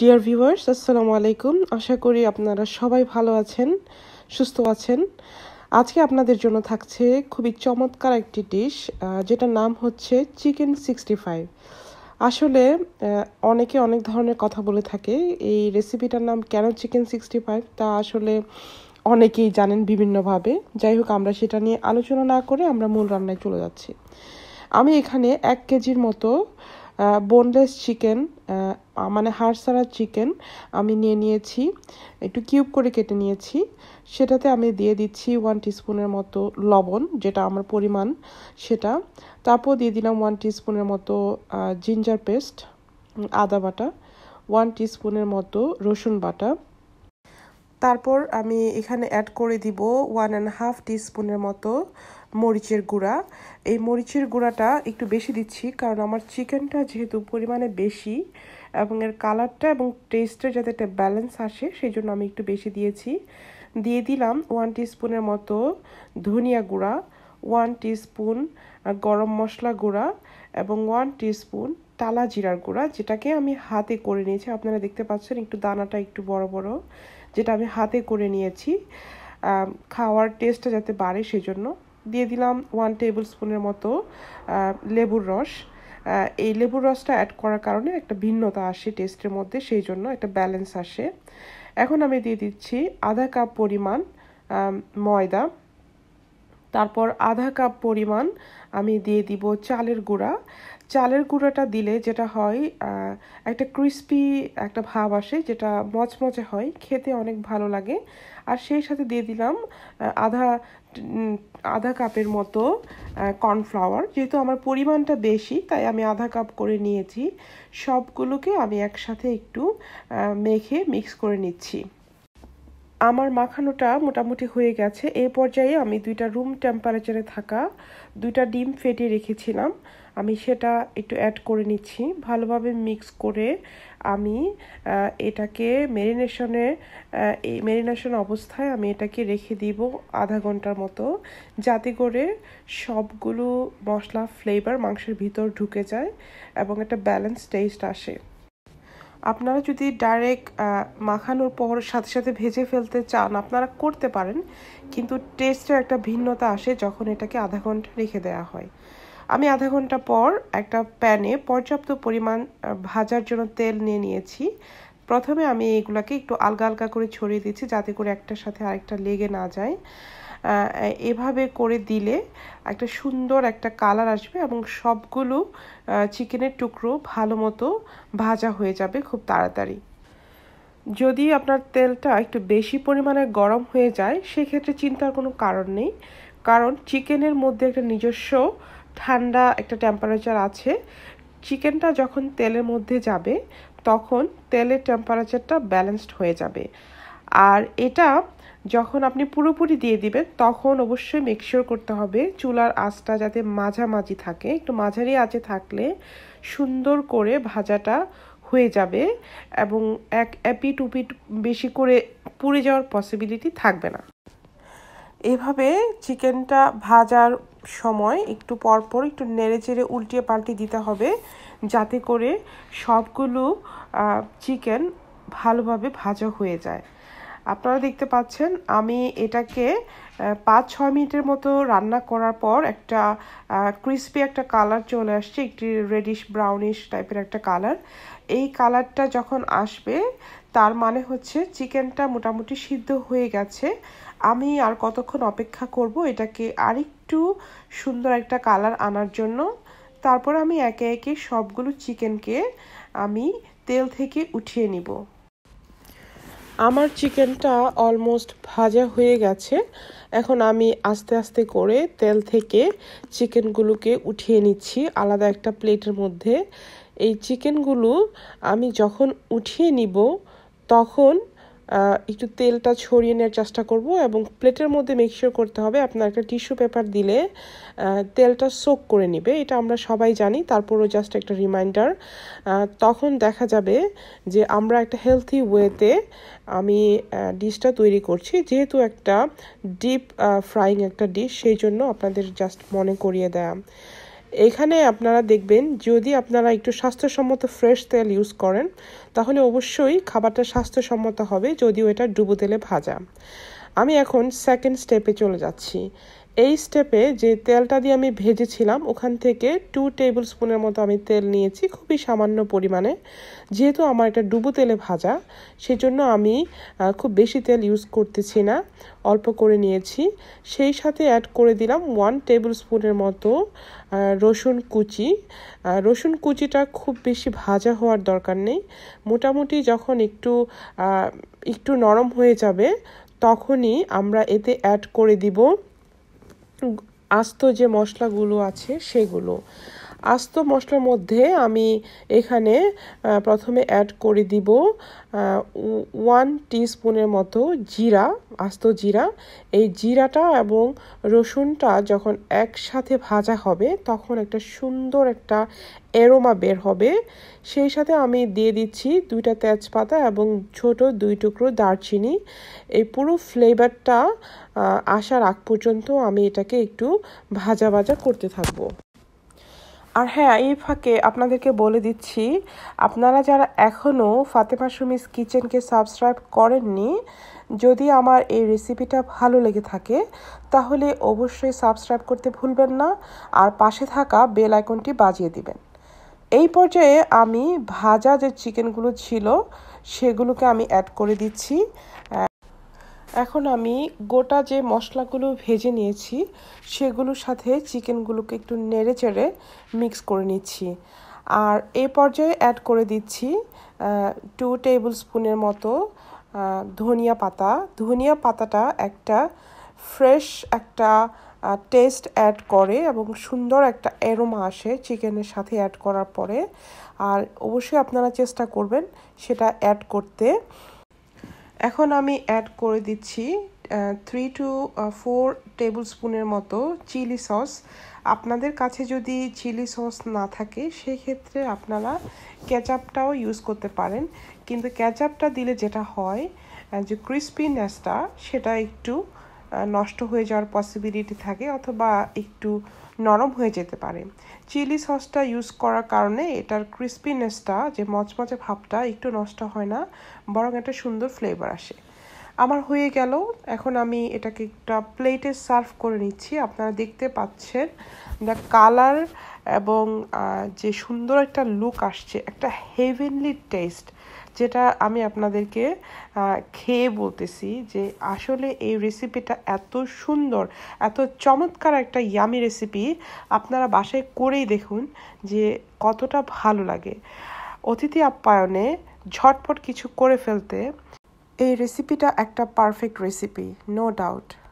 dear viewers আসসালামু আলাইকুম আশা করি আপনারা সবাই ভালো আছেন সুস্থ আছেন আজকে আপনাদের জন্য থাকছে খুবই চমৎকার একটি ডিশ যেটার নাম হচ্ছে চিকেন সিক্সটি ফাইভ আসলে অনেকে অনেক ধরনের কথা বলে থাকে এই রেসিপিটার নাম কেন চিকেন সিক্সটি ফাইভ তা আসলে অনেকেই জানেন বিভিন্নভাবে যাই হোক আমরা সেটা নিয়ে আলোচনা না করে আমরা মূল রান্নায় চলে যাচ্ছি আমি এখানে এক কেজির মতো বোনলেস চিকেন মানে হাড় সারা চিকেন আমি নিয়ে নিয়েছি একটু কিউব করে কেটে নিয়েছি সেটাতে আমি দিয়ে দিচ্ছি ওয়ান টিস্পুনের মতো লবণ যেটা আমার পরিমাণ সেটা তারপর দিয়ে দিলাম ওয়ান টিস্পুনের মতো জিঞ্জার পেস্ট আদা বাটা ওয়ান টিস্পুনের মতো রসুন বাটা তারপর আমি এখানে অ্যাড করে দিব ওয়ান অ্যান্ড হাফ টিস্পুনের মতো মরিচের গুঁড়া এই মরিচের গুঁড়াটা একটু বেশি দিচ্ছি কারণ আমার চিকেনটা যেহেতু পরিমাণে বেশি এবং এর কালারটা এবং টেস্টে যাতে একটা ব্যালেন্স আসে সেই জন্য আমি একটু বেশি দিয়েছি দিয়ে দিলাম ওয়ান টিস্পুনের মতো ধনিয়া গুঁড়া ওয়ান টিস্পুন গরম মশলা গুঁড়া এবং ওয়ান টিস্পুন টালা জিরার গুঁড়া যেটাকে আমি হাতে করে নিয়েছি আপনারা দেখতে পাচ্ছেন একটু দানাটা একটু বড় বড় যেটা আমি হাতে করে নিয়েছি খাওয়ার টেস্টটা যাতে বাড়ে সেজন্য দিয়ে দিলাম ওয়ান টেবিল স্পুনের মতো লেবুর রস এই লেবুর রসটা অ্যাড করার কারণে একটা ভিন্নতা আসে টেস্টের মধ্যে সেই জন্য একটা ব্যালেন্স আসে এখন আমি দিয়ে দিচ্ছি আধা কাপ পরিমাণ ময়দা তারপর আধা কাপ পরিমাণ আমি দিয়ে দিব চালের গুঁড়া চালের গুঁড়োটা দিলে যেটা হয় একটা ক্রিস্পি একটা ভাব আসে যেটা মচমচে হয় খেতে অনেক ভালো লাগে আর সেই সাথে দিয়ে দিলাম আধা আধা কাপের মতো কর্নফ্লাওয়ার যেহেতু আমার পরিমাণটা বেশি তাই আমি আধা কাপ করে নিয়েছি সবগুলোকে আমি একসাথে একটু মেখে মিক্স করে নিচ্ছি আমার মাখানোটা মোটামুটি হয়ে গেছে এই পর্যায়ে আমি দুইটা রুম টেম্পারেচারে থাকা দুইটা ডিম ফেটে রেখেছিলাম আমি সেটা একটু অ্যাড করে নিচ্ছি ভালোভাবে মিক্স করে আমি এটাকে মেরিনেশনে এই মেরিনেশন অবস্থায় আমি এটাকে রেখে দিব আধা ঘন্টার মতো যাতে করে সবগুলো মশলা ফ্লেভার মাংসের ভিতর ঢুকে যায় এবং একটা ব্যালেন্স টেস্ট আসে আপনারা যদি ডাইরেক্ট মাখানোর পর সাথে সাথে ভেজে ফেলতে চান আপনারা করতে পারেন কিন্তু টেস্টের একটা ভিন্নতা আসে যখন এটাকে আধা ঘন্টা রেখে দেওয়া হয় আমি আধা ঘন্টা পর একটা প্যানে পর্যাপ্ত পরিমাণ ভাজার জন্য তেল নিয়ে নিয়েছি প্রথমে আমি এগুলাকে একটু আলগা আলগা করে ছড়িয়ে দিচ্ছি যাতে করে একটার সাথে আরেকটা লেগে না যায় এভাবে করে দিলে একটা সুন্দর একটা কালার আসবে এবং সবগুলো চিকেনের টুকরো ভালো মতো ভাজা হয়ে যাবে খুব তাড়াতাড়ি যদি আপনার তেলটা একটু বেশি পরিমাণে গরম হয়ে যায় সেক্ষেত্রে চিন্তার কোনো কারণ নেই কারণ চিকেনের মধ্যে একটা নিজস্ব ঠান্ডা একটা টেম্পারেচার আছে চিকেনটা যখন তেলের মধ্যে যাবে তখন তেলের টেম্পারেচারটা ব্যালেন্সড হয়ে যাবে আর এটা যখন আপনি পুরোপুরি দিয়ে দিবেন তখন অবশ্যই মেকশিওর করতে হবে চুলার আঁচটা যাতে মাঝামাঝি থাকে একটু মাঝারি আঁচে থাকলে সুন্দর করে ভাজাটা হয়ে যাবে এবং এক অ্যাপিট উপিট বেশি করে পুড়ে যাওয়ার পসিবিলিটি থাকবে না এভাবে চিকেনটা ভাজার সময় একটু পরপর একটু নেড়ে চেড়ে উল্টিয়ে পাল্টে দিতে হবে যাতে করে সবগুলো চিকেন ভালোভাবে ভাজা হয়ে যায় আপনারা দেখতে পাচ্ছেন আমি এটাকে পাঁচ ছয় মিনিটের মতো রান্না করার পর একটা ক্রিসপি একটা কালার চলে আসছে একটি রেডিশ ব্রাউনিশ টাইপের একটা কালার এই কালারটা যখন আসবে তার মানে হচ্ছে চিকেনটা মোটামুটি সিদ্ধ হয়ে গেছে আমি আর কতক্ষণ অপেক্ষা করব এটাকে আরেকটু সুন্দর একটা কালার আনার জন্য তারপর আমি একে একে সবগুলো চিকেনকে আমি তেল থেকে উঠিয়ে নিব আমার চিকেনটা অলমোস্ট ভাজা হয়ে গেছে এখন আমি আস্তে আস্তে করে তেল থেকে চিকেনগুলোকে উঠিয়ে নিচ্ছি আলাদা একটা প্লেটের মধ্যে এই চিকেনগুলো আমি যখন উঠিয়ে নিব তখন একটু তেলটা ছড়িয়ে নেওয়ার চেষ্টা করব এবং প্লেটের মধ্যে মিক্সচার করতে হবে আপনার একটা টিস্যু পেপার দিলে তেলটা সোক করে নেবে এটা আমরা সবাই জানি তারপরও জাস্ট একটা রিমাইন্ডার তখন দেখা যাবে যে আমরা একটা হেলথি ওয়েতে আমি ডিশটা তৈরি করছি যেহেতু একটা ডিপ ফ্রাইং একটা ডিশ সেই জন্য আপনাদের জাস্ট মনে করিয়ে দেয়া এখানে আপনারা দেখবেন যদি আপনারা একটু স্বাস্থ্যসম্মত ফ্রেশ তেল ইউজ করেন তাহলে অবশ্যই খাবারটা স্বাস্থ্যসম্মত হবে যদিও এটা ডুবো তেলে ভাজা আমি এখন সেকেন্ড স্টেপে চলে যাচ্ছি এই স্টেপে যে তেলটা দিয়ে আমি ভেজেছিলাম ওখান থেকে টু টেবিল স্পুনের মতো আমি তেল নিয়েছি খুবই সামান্য পরিমাণে যেহেতু আমার এটা ডুবো তেলে ভাজা সেজন্য আমি খুব বেশি তেল ইউজ করতেছি না অল্প করে নিয়েছি সেই সাথে অ্যাড করে দিলাম ওয়ান টেবিল স্পুনের মতো রসুন কুচি রসুন কুচিটা খুব বেশি ভাজা হওয়ার দরকার নেই মোটামুটি যখন একটু একটু নরম হয়ে যাবে তখনই আমরা এতে অ্যাড করে দিব আস্ত যে মশলাগুলো আছে সেগুলো আস্ত মশলার মধ্যে আমি এখানে প্রথমে অ্যাড করে দিব ওয়ান টিস্পুনের মতো জিরা আস্ত জিরা এই জিরাটা এবং রসুনটা যখন একসাথে ভাজা হবে তখন একটা সুন্দর একটা এরোমা বের হবে সেই সাথে আমি দিয়ে দিচ্ছি দুইটা তেজপাতা এবং ছোট দুই টুকরো দারচিনি এই পুরো ফ্লেভারটা আসার আগ পর্যন্ত আমি এটাকে একটু ভাজা ভাজা করতে থাকবো আর হ্যাঁ এই ফাঁকে আপনাদেরকে বলে দিচ্ছি আপনারা যারা এখনও ফাতেমা সুমিস কিচেনকে সাবস্ক্রাইব করেননি যদি আমার এই রেসিপিটা ভালো লেগে থাকে তাহলে অবশ্যই সাবস্ক্রাইব করতে ভুলবেন না আর পাশে থাকা বেল আইকনটি বাজিয়ে দিবেন এই পর্যায়ে আমি ভাজা যে চিকেনগুলো ছিল সেগুলোকে আমি অ্যাড করে দিচ্ছি এখন আমি গোটা যে মশলাগুলো ভেজে নিয়েছি সেগুলোর সাথে চিকেনগুলোকে একটু নেড়ে চেড়ে মিক্স করে নিচ্ছি আর এ পর্যায়ে অ্যাড করে দিচ্ছি টু টেবিল স্পুনের মতো ধনিয়া পাতা ধনিয়া পাতাটা একটা ফ্রেশ একটা টেস্ট অ্যাড করে এবং সুন্দর একটা অ্যারোমা আসে চিকেনের সাথে অ্যাড করার পরে আর অবশ্যই আপনারা চেষ্টা করবেন সেটা অ্যাড করতে এখন আমি অ্যাড করে দিচ্ছি থ্রি টু ফোর টেবিল স্পুনের মতো চিলি সস আপনাদের কাছে যদি চিলি সস না থাকে সেক্ষেত্রে আপনারা ক্যাচাপটাও ইউজ করতে পারেন কিন্তু ক্যাচাপটা দিলে যেটা হয় যে ক্রিস্পিনেসটা সেটা একটু নষ্ট হয়ে যাওয়ার পসিবিলিটি থাকে অথবা একটু নরম হয়ে যেতে পারে চিলি সসটা ইউজ করার কারণে এটার ক্রিস্পিনেসটা যে মচমচে ভাবটা একটু নষ্ট হয় না বরং একটা সুন্দর ফ্লেভার আসে আমার হয়ে গেল এখন আমি এটাকে একটা প্লেটে সার্ভ করে নিচ্ছি আপনারা দেখতে পাচ্ছেন দ্য কালার এবং যে সুন্দর একটা লুক আসছে একটা হেভেনলি টেস্ট যেটা আমি আপনাদেরকে খেয়ে বলতেছি যে আসলে এই রেসিপিটা এত সুন্দর এত চমৎকার একটা ইয়ামি রেসিপি আপনারা বাসায় করেই দেখুন যে কতটা ভালো লাগে অতিথি আপ্যায়নে ঝটপট কিছু করে ফেলতে এই রেসিপিটা একটা পারফেক্ট রেসিপি নো ডাউট